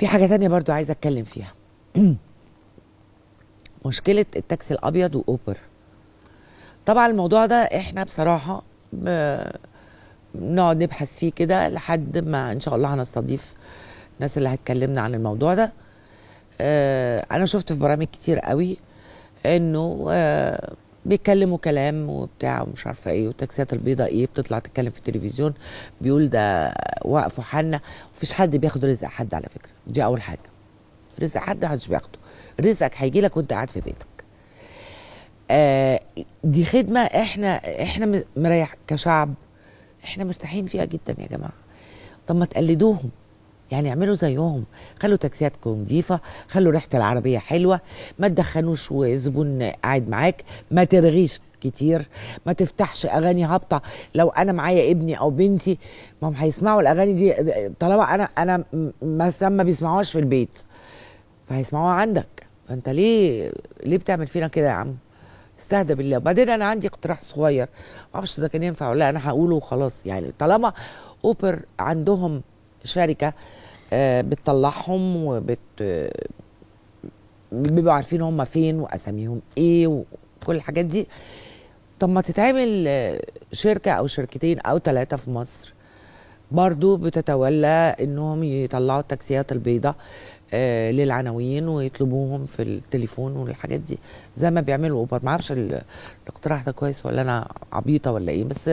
في حاجه تانية برضو عايزه اتكلم فيها مشكله التاكسي الابيض واوبر طبعا الموضوع ده احنا بصراحه آه، نقعد نبحث فيه كده لحد ما ان شاء الله هنستضيف الناس اللي هتكلمنا عن الموضوع ده آه، انا شفت في برامج كتير قوي انه آه، بيتكلموا كلام وبتاع ومش عارفه ايه والتاكسيات البيضاء ايه بتطلع تتكلم في التلفزيون بيقول ده وقفوا حنا مفيش حد بياخد رزق حد على فكره دي اول حاجه رزق حد محدش بياخده رزقك هيجي لك وانت قاعد في بيتك آه دي خدمه احنا احنا مريح كشعب احنا مرتاحين فيها جدا يا جماعه طب ما تقلدوهم يعني اعملوا زيهم خلوا تاكسياتكم نظيفه خلوا ريحه العربيه حلوه ما تدخنوش وزبون قاعد معاك ما ترغيش كتير ما تفتحش اغاني هابطه لو انا معايا ابني او بنتي ما هم هيسمعوا الاغاني دي طالما انا انا مثلا ما بيسمعوهاش في البيت فهيسمعوها عندك فانت ليه ليه بتعمل فينا كده يا عم استهدى بالله وبعدين انا عندي اقتراح صغير ما اعرفش ده كان ينفع ولا لا انا هقوله وخلاص يعني طالما اوبر عندهم شركه آه، بتطلعهم وبت بيبقوا عارفين هم فين واساميهم ايه وكل الحاجات دي طب ما تتعمل شركه او شركتين او ثلاثه في مصر برضو بتتولى انهم يطلعوا التاكسيات البيضاء آه، للعناوين ويطلبوهم في التليفون والحاجات دي زي ما بيعملوا اوبر ما اعرفش الاقتراح ده كويس ولا انا عبيطه ولا ايه بس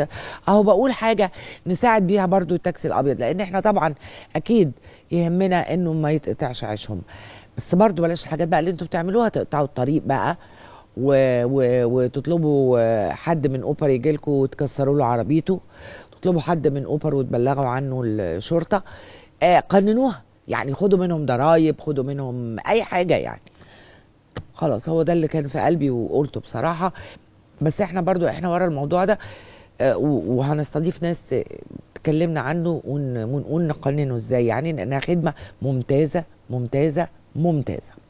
اهو بقول حاجه نساعد بيها برضو التاكسي الابيض لان احنا طبعا اكيد يهمنا انه ما يتقطعش عيشهم بس برضو بلاش الحاجات بقى اللي انتوا بتعملوها تقطعوا الطريق بقى و... و... وتطلبوا حد من اوبر يجي لكم وتكسروا له عربيته يطلبوا حد من اوبر وتبلغوا عنه الشرطه آه، قننوها يعني خدوا منهم ضرايب خدوا منهم اي حاجه يعني خلاص هو ده اللي كان في قلبي وقلته بصراحه بس احنا برضو احنا ورا الموضوع ده آه، وهنستضيف ناس تكلمنا عنه ونقول نقننه ازاي يعني لانها خدمه ممتازه ممتازه ممتازه